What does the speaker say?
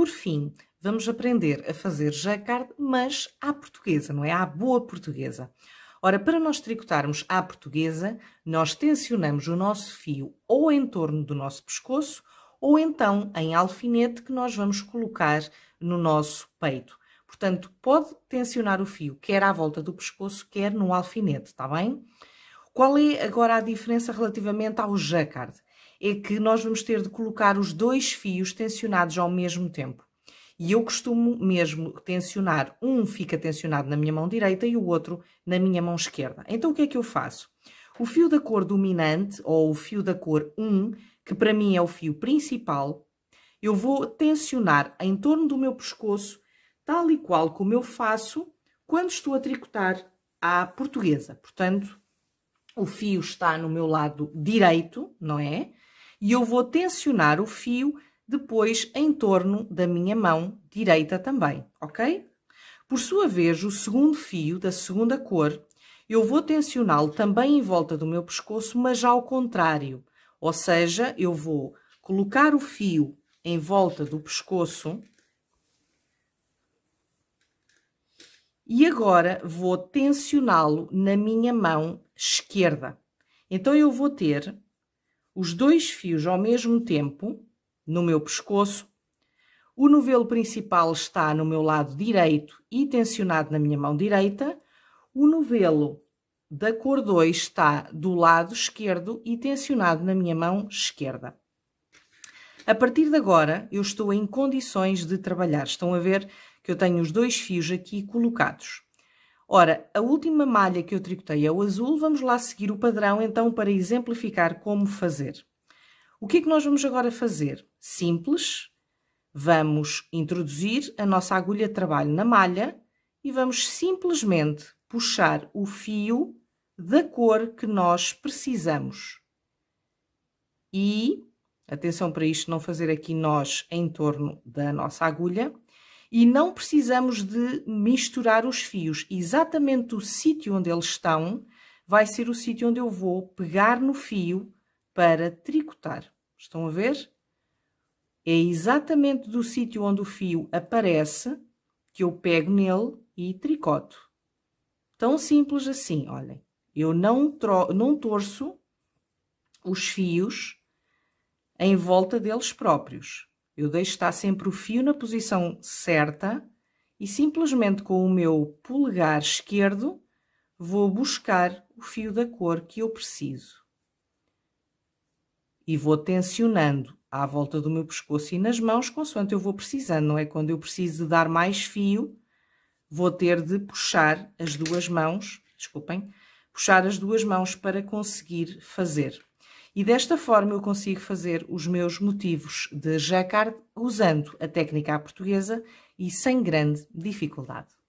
Por fim, vamos aprender a fazer jacquard, mas à portuguesa, não é? À boa portuguesa. Ora, para nós tricotarmos à portuguesa, nós tensionamos o nosso fio ou em torno do nosso pescoço ou então em alfinete que nós vamos colocar no nosso peito. Portanto, pode tensionar o fio quer à volta do pescoço, quer no alfinete, está bem? Qual é agora a diferença relativamente ao jacquard? é que nós vamos ter de colocar os dois fios tensionados ao mesmo tempo. E eu costumo mesmo tensionar, um fica tensionado na minha mão direita e o outro na minha mão esquerda. Então o que é que eu faço? O fio da cor dominante, ou o fio da cor 1, que para mim é o fio principal, eu vou tensionar em torno do meu pescoço, tal e qual como eu faço quando estou a tricotar à portuguesa. Portanto, o fio está no meu lado direito, não é? e eu vou tensionar o fio depois em torno da minha mão direita também, ok? Por sua vez, o segundo fio da segunda cor, eu vou tensioná-lo também em volta do meu pescoço, mas ao contrário. Ou seja, eu vou colocar o fio em volta do pescoço e agora vou tensioná-lo na minha mão esquerda. Então, eu vou ter os dois fios ao mesmo tempo no meu pescoço, o novelo principal está no meu lado direito e tensionado na minha mão direita, o novelo da cor 2 está do lado esquerdo e tensionado na minha mão esquerda. A partir de agora, eu estou em condições de trabalhar. Estão a ver que eu tenho os dois fios aqui colocados. Ora, a última malha que eu tricotei é o azul, vamos lá seguir o padrão então para exemplificar como fazer. O que é que nós vamos agora fazer? Simples, vamos introduzir a nossa agulha de trabalho na malha e vamos simplesmente puxar o fio da cor que nós precisamos. E, atenção para isto não fazer aqui nós em torno da nossa agulha, e não precisamos de misturar os fios. Exatamente o sítio onde eles estão vai ser o sítio onde eu vou pegar no fio para tricotar. Estão a ver? É exatamente do sítio onde o fio aparece que eu pego nele e tricoto. Tão simples assim, olhem. Eu não, não torço os fios em volta deles próprios. Eu deixo estar sempre o fio na posição certa e simplesmente com o meu polegar esquerdo vou buscar o fio da cor que eu preciso. E vou tensionando à volta do meu pescoço e nas mãos, consoante eu vou precisando, não é? Quando eu preciso de dar mais fio, vou ter de puxar as duas mãos, desculpem, puxar as duas mãos para conseguir fazer. E desta forma eu consigo fazer os meus motivos de jacquard usando a técnica portuguesa e sem grande dificuldade.